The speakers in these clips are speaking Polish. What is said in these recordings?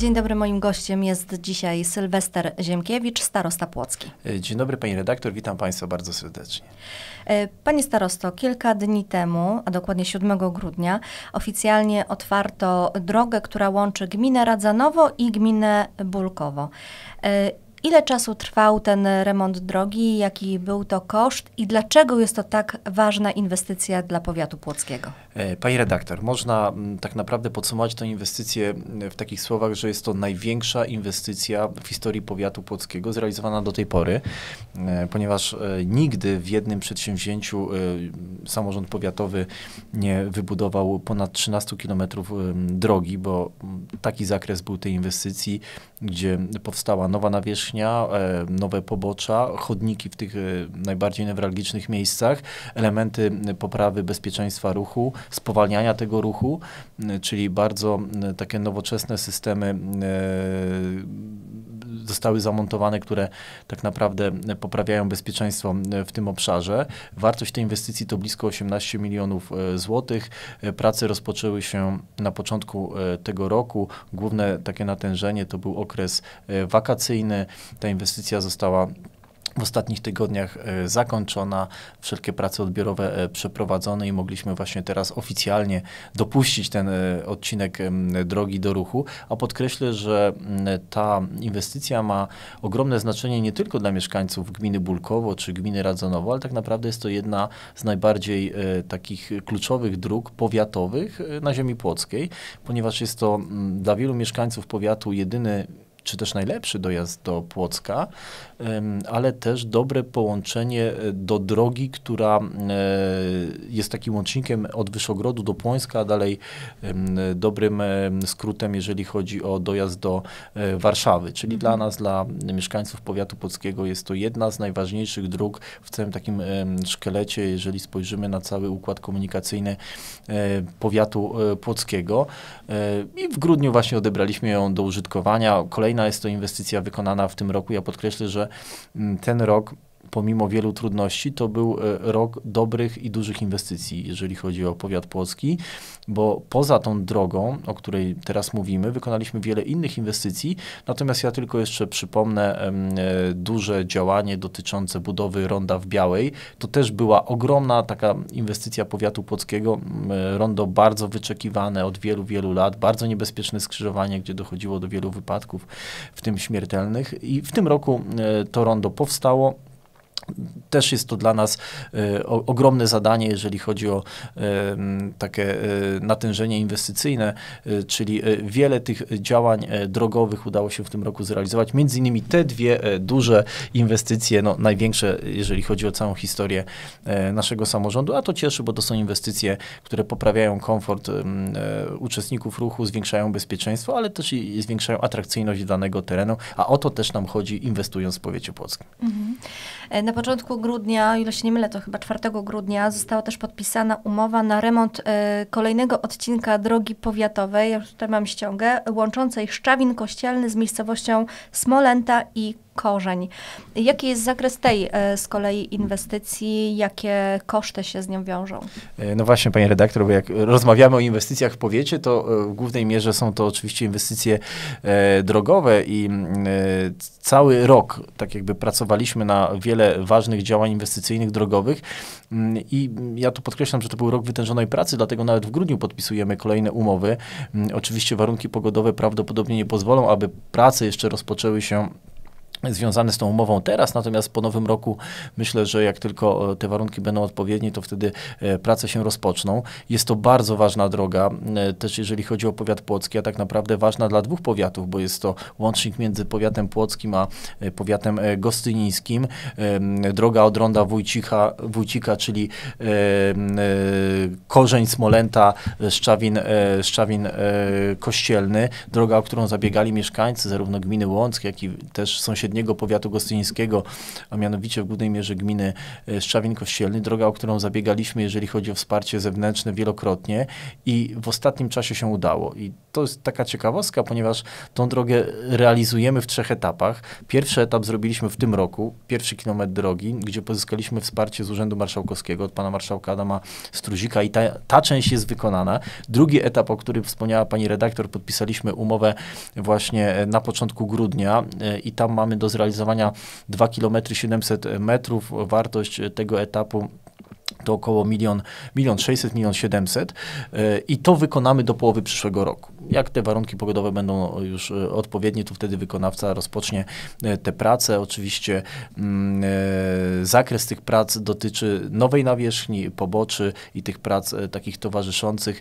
Dzień dobry, moim gościem jest dzisiaj Sylwester Ziemkiewicz, starosta Płocki. E, dzień dobry pani redaktor, witam państwa bardzo serdecznie. E, panie starosto, kilka dni temu, a dokładnie 7 grudnia, oficjalnie otwarto drogę, która łączy gminę Radzanowo i gminę Bulkowo. E, Ile czasu trwał ten remont drogi, jaki był to koszt i dlaczego jest to tak ważna inwestycja dla powiatu płockiego? E, pani redaktor, można mm, tak naprawdę podsumować tę inwestycję mm, w takich słowach, że jest to największa inwestycja w historii powiatu płockiego zrealizowana do tej pory, e, ponieważ e, nigdy w jednym przedsięwzięciu samorząd powiatowy nie wybudował ponad 13 km drogi, bo mm, taki zakres był tej inwestycji, gdzie powstała nowa nawierzchnia, E, nowe pobocza, chodniki w tych e, najbardziej newralgicznych miejscach, elementy e, poprawy bezpieczeństwa ruchu, spowalniania tego ruchu, czyli bardzo takie nowoczesne systemy zostały zamontowane, które tak naprawdę poprawiają bezpieczeństwo e, w tym obszarze. Wartość tej inwestycji to blisko 18 milionów e, złotych. E, prace rozpoczęły się na początku tego roku. Główne takie natężenie to był okres wakacyjny. Ta inwestycja została w ostatnich tygodniach e, zakończona, wszelkie prace odbiorowe e, przeprowadzone i mogliśmy właśnie teraz oficjalnie dopuścić ten e, odcinek drogi do ruchu. A podkreślę, że ta inwestycja ma ogromne znaczenie nie tylko dla mieszkańców gminy Bulkowo czy gminy Radzonowo, ale tak naprawdę jest to jedna z najbardziej takich kluczowych dróg powiatowych na ziemi płockiej, ponieważ jest to dla wielu mieszkańców powiatu jedyny czy też najlepszy dojazd do Płocka, ale też dobre połączenie e, do drogi, która e, jest takim łącznikiem od Wyszogrodu do Płońska, a dalej dobrym e, skrótem, jeżeli chodzi o dojazd do Warszawy. Czyli dla mhm. nas, dla mieszkańców powiatu płockiego jest to jedna z najważniejszych dróg w całym takim szkielecie, jeżeli spojrzymy na cały układ komunikacyjny powiatu płockiego. I w grudniu właśnie odebraliśmy ją do użytkowania. Kolejny Kolejna jest to inwestycja wykonana w tym roku. Ja podkreślę, że mm, ten rok pomimo wielu trudności, to był e, rok dobrych i dużych inwestycji, jeżeli chodzi o powiat polski, bo poza tą drogą, o której teraz mówimy, wykonaliśmy wiele innych inwestycji. Natomiast ja tylko jeszcze przypomnę e, duże działanie dotyczące budowy ronda w Białej. To też była ogromna taka inwestycja powiatu płockiego. E, rondo bardzo wyczekiwane od wielu, wielu lat, bardzo niebezpieczne skrzyżowanie, gdzie dochodziło do wielu wypadków, w tym śmiertelnych. I w tym roku to rondo powstało. Też jest to dla nas y, o, ogromne zadanie, jeżeli chodzi o y, takie y, natężenie inwestycyjne, y, czyli y, wiele tych działań e, drogowych udało się w tym roku zrealizować. Między innymi te dwie e, duże inwestycje, no, największe, jeżeli chodzi o całą historię e, naszego samorządu, a to cieszy, bo to są inwestycje, które poprawiają komfort uczestników ruchu, zwiększają bezpieczeństwo, ale też i, i zwiększają atrakcyjność danego terenu, a o to też nam chodzi inwestując w powiecie płockim. Mhm. No na początku grudnia, o ile się nie mylę, to chyba 4 grudnia, została też podpisana umowa na remont y, kolejnego odcinka drogi powiatowej, ja już tutaj mam ściągę, łączącej Szczawin Kościelny z miejscowością Smolenta i korzeń. Jaki jest zakres tej e, z kolei inwestycji? Jakie koszty się z nią wiążą? E, no właśnie, pani redaktor, bo jak rozmawiamy o inwestycjach w powiecie, to e, w głównej mierze są to oczywiście inwestycje drogowe i cały rok tak jakby pracowaliśmy na wiele ważnych działań inwestycyjnych drogowych i ja tu podkreślam, że to był rok wytężonej pracy, dlatego nawet w grudniu podpisujemy kolejne umowy. Oczywiście warunki pogodowe prawdopodobnie nie pozwolą, aby prace jeszcze rozpoczęły się związane z tą umową teraz, natomiast po nowym roku myślę, że jak tylko e, te warunki będą odpowiednie, to wtedy e, prace się rozpoczną. Jest to bardzo ważna droga, e, też jeżeli chodzi o powiat płocki, a tak naprawdę ważna dla dwóch powiatów, bo jest to łącznik między powiatem płockim a powiatem gostynińskim. Droga od Ronda Wójcika, Wójcika czyli Korzeń Smolenta, Szczawin, Szczawin Kościelny, droga, o którą zabiegali mieszkańcy zarówno gminy Łąck, jak i też sąsiedni bezpośredniego powiatu gostyńskiego, a mianowicie w głównej mierze gminy e, Szczawin-Kościelny, droga, o którą zabiegaliśmy, jeżeli chodzi o wsparcie zewnętrzne wielokrotnie i w ostatnim czasie się udało. I to jest taka ciekawostka, ponieważ tą drogę realizujemy w trzech etapach. Pierwszy etap zrobiliśmy w tym roku, pierwszy kilometr drogi, gdzie pozyskaliśmy wsparcie z Urzędu Marszałkowskiego od pana marszałka Adama Struzika i ta, ta część jest wykonana. Drugi etap, o którym wspomniała pani redaktor, podpisaliśmy umowę właśnie e, na początku grudnia e, i tam mamy do zrealizowania 2 km 700 metrów. Wartość tego etapu to około milion, milion 600, milion 700 e, i to wykonamy do połowy przyszłego roku. Jak te warunki pogodowe będą już e, odpowiednie, to wtedy wykonawca rozpocznie e, te prace. Oczywiście mm, e, zakres tych prac dotyczy nowej nawierzchni, poboczy i tych prac takich towarzyszących,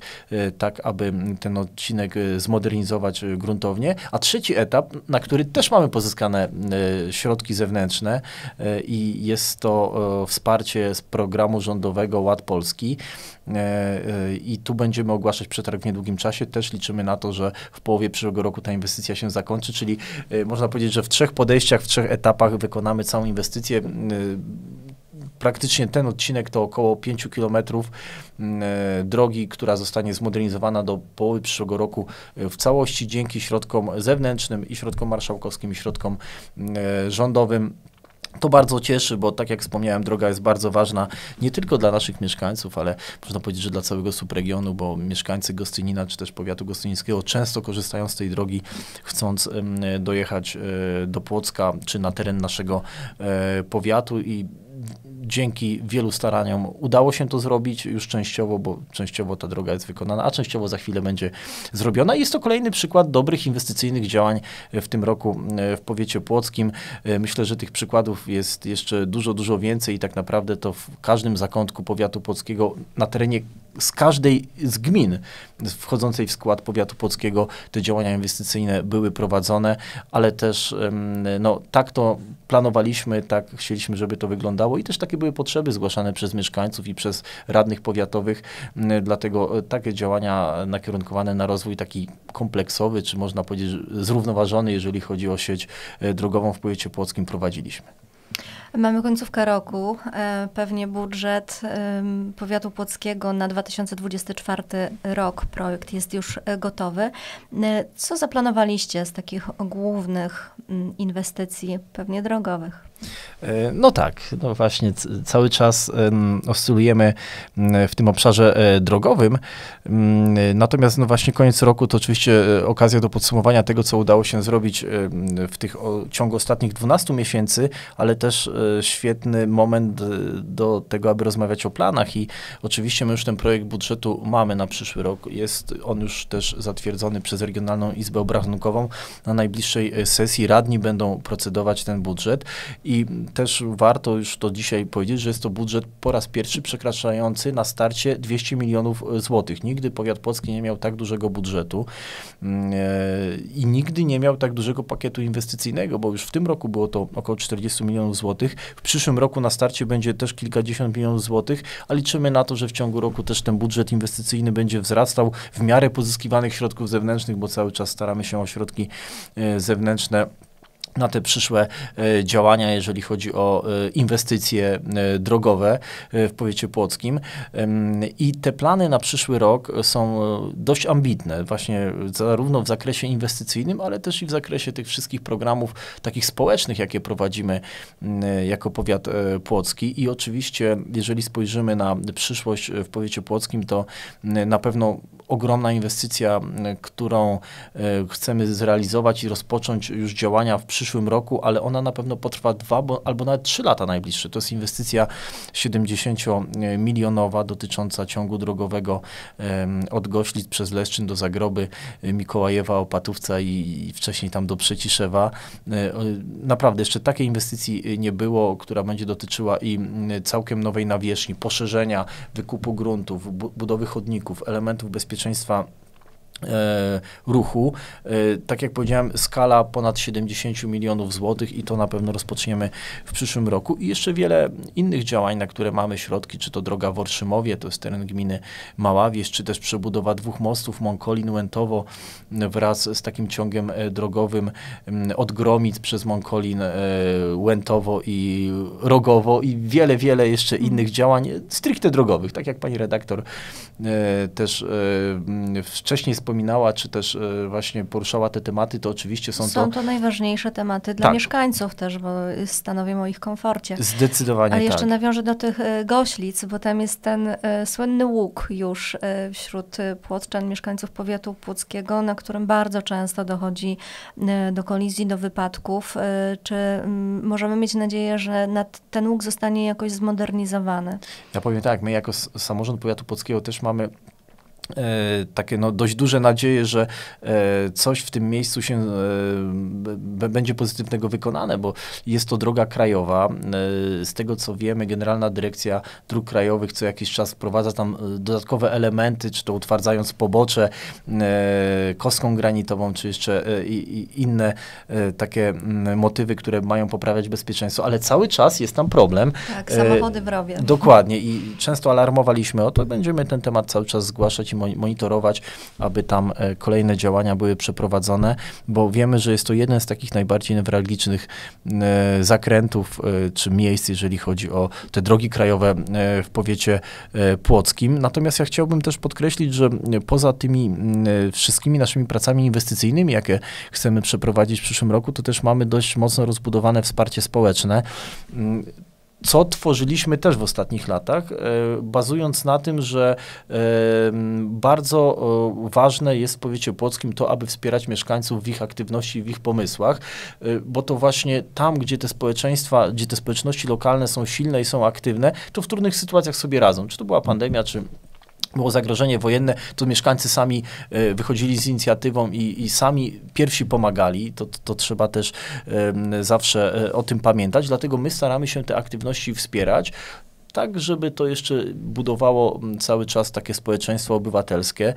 tak aby ten odcinek zmodernizować gruntownie. A trzeci etap, na który też mamy pozyskane środki zewnętrzne i jest to wsparcie z programu rządowego Ład Polski i tu będziemy ogłaszać przetarg w niedługim czasie. Też liczymy na to, że w połowie przyszłego roku ta inwestycja się zakończy, czyli y, można powiedzieć, że w trzech podejściach, w trzech etapach wykonamy całą inwestycję y, praktycznie ten odcinek to około 5 km y, drogi, która zostanie zmodernizowana do połowy przyszłego roku w całości dzięki środkom zewnętrznym i środkom marszałkowskim i środkom rządowym. To bardzo cieszy, bo tak jak wspomniałem, droga jest bardzo ważna nie tylko dla naszych mieszkańców, ale można powiedzieć, że dla całego subregionu, bo mieszkańcy Gostynina czy też powiatu gostynińskiego często korzystają z tej drogi, chcąc dojechać e, do Płocka czy na teren naszego e, powiatu i dzięki wielu staraniom udało się to zrobić już częściowo, bo częściowo ta droga jest wykonana, a częściowo za chwilę będzie zrobiona. I jest to kolejny przykład dobrych inwestycyjnych działań w tym roku e, w powiecie płockim. E, myślę, że tych przykładów jest jeszcze dużo, dużo więcej i tak naprawdę to w każdym zakątku powiatu płockiego na terenie z każdej z gmin wchodzącej w skład powiatu polskiego te działania inwestycyjne były prowadzone, ale też no, tak to planowaliśmy, tak chcieliśmy, żeby to wyglądało i też takie były potrzeby zgłaszane przez mieszkańców i przez radnych powiatowych, dlatego e, takie działania nakierunkowane na rozwój taki kompleksowy, czy można powiedzieć zrównoważony, jeżeli chodzi o sieć e, drogową w powiecie płockim prowadziliśmy. Mamy końcówkę roku. E, pewnie budżet e, powiatu płockiego na 2024 rok, projekt jest już e, gotowy. Co zaplanowaliście z takich głównych mm, inwestycji, pewnie drogowych? No tak, no właśnie cały czas oscylujemy mm, w tym obszarze drogowym. Mm, natomiast no właśnie koniec roku to oczywiście okazja do podsumowania tego, co udało się zrobić w tych ciągu ostatnich 12 miesięcy, ale też Y, świetny moment y, do tego, aby rozmawiać o planach i oczywiście my już ten projekt budżetu mamy na przyszły rok. Jest on już też zatwierdzony przez Regionalną Izbę Obrachunkową. Na najbliższej y, sesji radni będą procedować ten budżet i też warto już to dzisiaj powiedzieć, że jest to budżet po raz pierwszy przekraczający na starcie 200 milionów złotych. Nigdy powiat polski nie miał tak dużego budżetu i nigdy nie miał tak dużego pakietu inwestycyjnego, bo już w tym roku było to około 40 milionów złotych złotych. W przyszłym roku na starcie będzie też kilkadziesiąt milionów złotych, a liczymy na to, że w ciągu roku też ten budżet inwestycyjny będzie wzrastał w miarę pozyskiwanych środków zewnętrznych, bo cały czas staramy się o środki e, zewnętrzne na te przyszłe e, działania, jeżeli chodzi o e, inwestycje e, drogowe w powiecie płockim. I te plany na przyszły rok są dość ambitne, właśnie zarówno w zakresie inwestycyjnym, ale też i w zakresie tych wszystkich programów takich społecznych, jakie prowadzimy jako powiat płocki. I oczywiście, jeżeli spojrzymy na przyszłość w powiecie płockim, to na pewno ogromna inwestycja, którą chcemy zrealizować i rozpocząć już działania w przyszłości, przyszłym roku, ale ona na pewno potrwa dwa bo, albo nawet trzy lata najbliższe. To jest inwestycja 70-milionowa dotycząca ciągu drogowego um, od Goślic przez Leszczyn do Zagroby, e, Mikołajewa, Opatówca i, i wcześniej tam do Przeciszewa. E, naprawdę, jeszcze takiej inwestycji e, nie było, która będzie dotyczyła i całkiem nowej nawierzchni, poszerzenia, wykupu gruntów, budowy chodników, elementów bezpieczeństwa E, ruchu. E, tak jak powiedziałem, skala ponad 70 milionów złotych i to na pewno rozpoczniemy w przyszłym roku. I jeszcze wiele innych działań, na które mamy środki, czy to droga w Orszymowie, to jest teren gminy Maławieś, czy też przebudowa dwóch mostów monkolin Łętowo wraz z takim ciągiem e, drogowym mm, od Gromic przez monkolin Łętowo i Rogowo i wiele, wiele jeszcze mhm. innych działań stricte drogowych, tak jak pani redaktor też mm, wcześniej wspomniała wspominała, czy też e, właśnie poruszała te tematy, to oczywiście są, są to... to najważniejsze tematy dla tak. mieszkańców też, bo stanowią o ich komforcie. Zdecydowanie Ale jeszcze tak. nawiążę do tych e, goślic, bo tam jest ten e, słynny łuk już wśród płotczan, mieszkańców powiatu płockiego, na którym bardzo często dochodzi do kolizji, do wypadków. Czy możemy mieć nadzieję, że ten łuk zostanie jakoś zmodernizowany? Ja powiem tak, my jako samorząd powiatu płockiego też mamy E, takie no, dość duże nadzieje, że e, coś w tym miejscu się e, będzie pozytywnego wykonane, bo jest to droga krajowa. Z tego co wiemy, Generalna Dyrekcja Dróg Krajowych co jakiś czas wprowadza tam dodatkowe elementy, czy to utwardzając pobocze kostką granitową, czy jeszcze inne takie mm, motywy, które mają poprawiać bezpieczeństwo, ale cały czas jest tam problem. Tak, samochody w rowie. Dokładnie i często alarmowaliśmy o to, będziemy ten temat cały czas zgłaszać i monitorować, aby tam e, kolejne działania były przeprowadzone, bo wiemy, że jest to jeden z takich najbardziej newralgicznych e, zakrętów e, czy miejsc, jeżeli chodzi o te drogi krajowe w powiecie płockim. Natomiast ja chciałbym też podkreślić, że poza tymi wszystkimi naszymi pracami inwestycyjnymi, jakie chcemy przeprowadzić w przyszłym roku, to też mamy dość mocno rozbudowane wsparcie społeczne mm, co tworzyliśmy też w ostatnich latach, e, bazując na tym, że e, bardzo e, ważne jest w powiecie płockim to, aby wspierać mieszkańców w ich aktywności, w ich pomysłach, bo to właśnie tam, gdzie te społeczeństwa, gdzie te społeczności lokalne są silne i są aktywne, to w trudnych sytuacjach sobie radzą. Czy to była pandemia, czy było zagrożenie wojenne, to mieszkańcy sami e, wychodzili z inicjatywą i, i sami pierwsi pomagali, to, to, to trzeba też zawsze e, o tym pamiętać, dlatego my staramy się te aktywności wspierać tak, żeby to jeszcze budowało mm, cały czas takie społeczeństwo obywatelskie.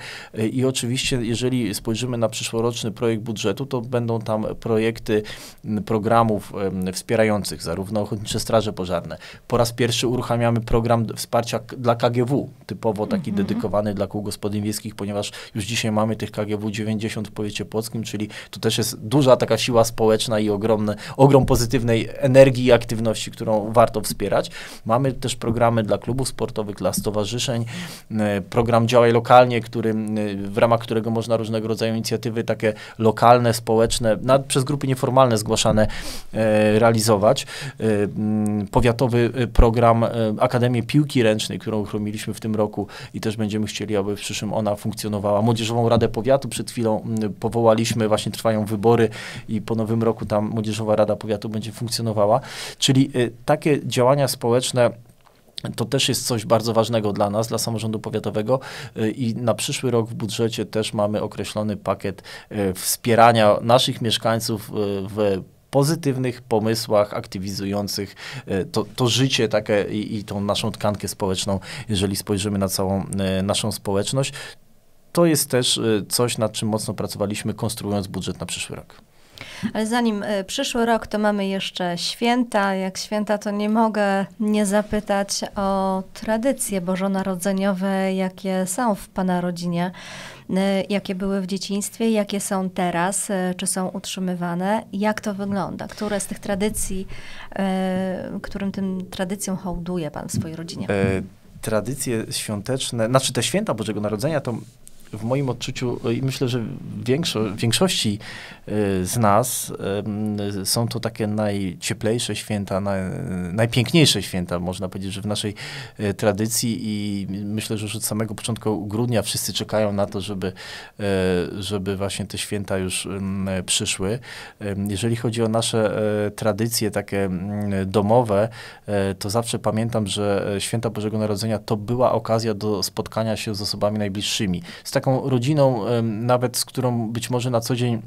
I oczywiście, jeżeli spojrzymy na przyszłoroczny projekt budżetu, to będą tam projekty mm, programów mm, wspierających zarówno ochotnicze straże pożarne. Po raz pierwszy uruchamiamy program wsparcia dla KGW, typowo taki mhm. dedykowany dla kół gospodyń wiejskich, ponieważ już dzisiaj mamy tych KGW 90 w powiecie płockim, czyli to też jest duża taka siła społeczna i ogromny, ogrom pozytywnej energii i aktywności, którą warto wspierać. Mamy też programy dla klubów sportowych, dla stowarzyszeń, e, program Działaj Lokalnie, który, e, w ramach którego można różnego rodzaju inicjatywy takie lokalne, społeczne, przez grupy nieformalne zgłaszane e, realizować. Powiatowy program Akademii Piłki Ręcznej, którą uchroniliśmy w tym roku i też będziemy chcieli, aby w przyszłym ona funkcjonowała. Młodzieżową Radę Powiatu przed chwilą powołaliśmy, właśnie trwają wybory i po nowym roku tam Młodzieżowa Rada Powiatu będzie funkcjonowała. Czyli takie działania społeczne, to też jest coś bardzo ważnego dla nas, dla samorządu powiatowego y, i na przyszły rok w budżecie też mamy określony pakiet y, wspierania naszych mieszkańców y, w pozytywnych pomysłach aktywizujących to, to życie takie i, i tą naszą tkankę społeczną, jeżeli spojrzymy na całą naszą społeczność. To jest też coś, nad czym mocno pracowaliśmy, konstruując budżet na przyszły rok. Ale zanim e, przyszły rok, to mamy jeszcze święta. Jak święta, to nie mogę nie zapytać o tradycje bożonarodzeniowe, jakie są w Pana rodzinie, e, jakie były w dzieciństwie, jakie są teraz, e, czy są utrzymywane, jak to wygląda, które z tych tradycji, którym tym tradycją hołduje Pan w swojej rodzinie? E tradycje świąteczne, znaczy te święta Bożego Narodzenia, to w moim odczuciu i myślę, że większo większości e, z nas e, są to takie najcieplejsze święta, najpiękniejsze święta, można powiedzieć, że w naszej e, tradycji i myślę, że już od samego początku grudnia wszyscy czekają na to, żeby, żeby właśnie te święta już przyszły. Jeżeli chodzi o nasze tradycje takie domowe, to zawsze pamiętam, że święta Bożego Narodzenia to była okazja do spotkania się z osobami najbliższymi. Z tak taką rodziną, nawet z którą być może na co dzień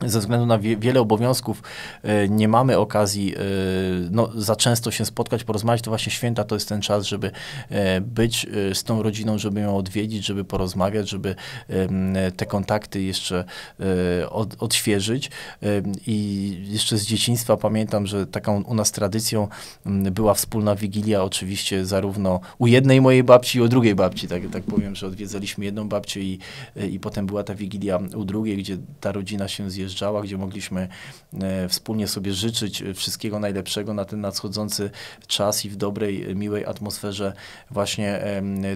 ze względu na wie, wiele obowiązków e, nie mamy okazji y, no, za często się spotkać, porozmawiać, to właśnie święta to jest ten czas, żeby e, być z tą rodziną, żeby ją odwiedzić, żeby porozmawiać, żeby te kontakty jeszcze od, odświeżyć. I jeszcze z dzieciństwa pamiętam, że taką u nas tradycją była wspólna wigilia, oczywiście zarówno u jednej mojej babci i u drugiej babci, tak, tak powiem, że odwiedzaliśmy jedną babcię i, i potem była ta wigilia u drugiej, gdzie ta rodzina się zjeżdżała wyjeżdżała, gdzie mogliśmy e, wspólnie sobie życzyć wszystkiego najlepszego na ten nadchodzący czas i w dobrej, miłej atmosferze właśnie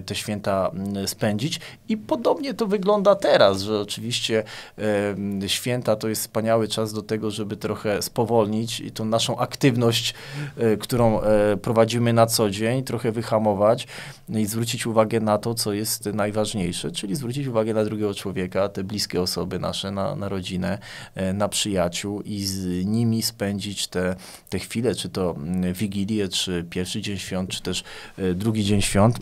te święta spędzić. I podobnie to wygląda teraz, że oczywiście święta to jest wspaniały czas do tego, żeby trochę spowolnić i tą naszą aktywność, e, którą e, prowadzimy na co dzień, trochę wyhamować i zwrócić uwagę na to, co jest najważniejsze, czyli zwrócić uwagę na drugiego człowieka, te bliskie osoby nasze, na, na rodzinę, E, na przyjaciół i z nimi spędzić te, te chwile, czy to Wigilię, czy pierwszy dzień świąt, czy też e, drugi dzień świąt.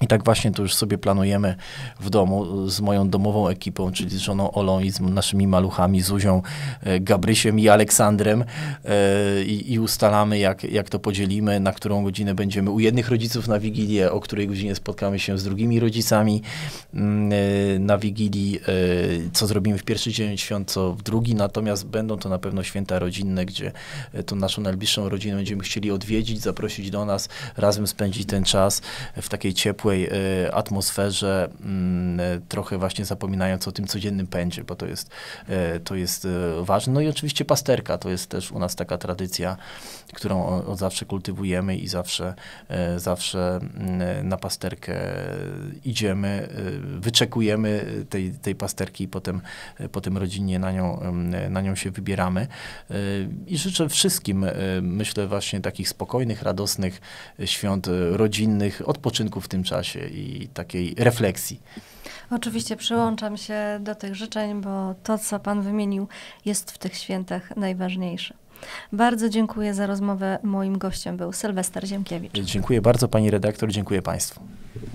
I tak właśnie to już sobie planujemy w domu z moją domową ekipą, czyli z żoną Olą i z naszymi maluchami, Zuzią, e, Gabrysiem i Aleksandrem e, i, i ustalamy, jak, jak to podzielimy, na którą godzinę będziemy u jednych rodziców na Wigilię, o której godzinie spotkamy się z drugimi rodzicami mm, e, na Wigilii, co zrobimy w pierwszy dzień świąt, co w drugi, natomiast będą to na pewno święta rodzinne, gdzie tą naszą najbliższą rodzinę będziemy chcieli odwiedzić, zaprosić do nas, razem spędzić ten czas w takiej ciepłej ciepłej y, atmosferze, mm, y, trochę właśnie zapominając o tym codziennym pędzie, bo to jest, y, to jest ważne. No i oczywiście pasterka, to jest też u nas taka tradycja którą od zawsze kultywujemy i zawsze, e, zawsze mm, na pasterkę idziemy, e, wyczekujemy tej, tej pasterki i potem, e, potem rodzinnie na nią, mm, na nią się wybieramy. I życzę wszystkim, myślę, właśnie takich spokojnych, radosnych świąt rodzinnych, odpoczynku w tym czasie i takiej refleksji. Oczywiście przyłączam się do tych życzeń, bo to, co Pan wymienił, jest w tych świętach najważniejsze. Bardzo dziękuję za rozmowę. Moim gościem był Sylwester Ziemkiewicz. Dziękuję bardzo pani redaktor, dziękuję państwu.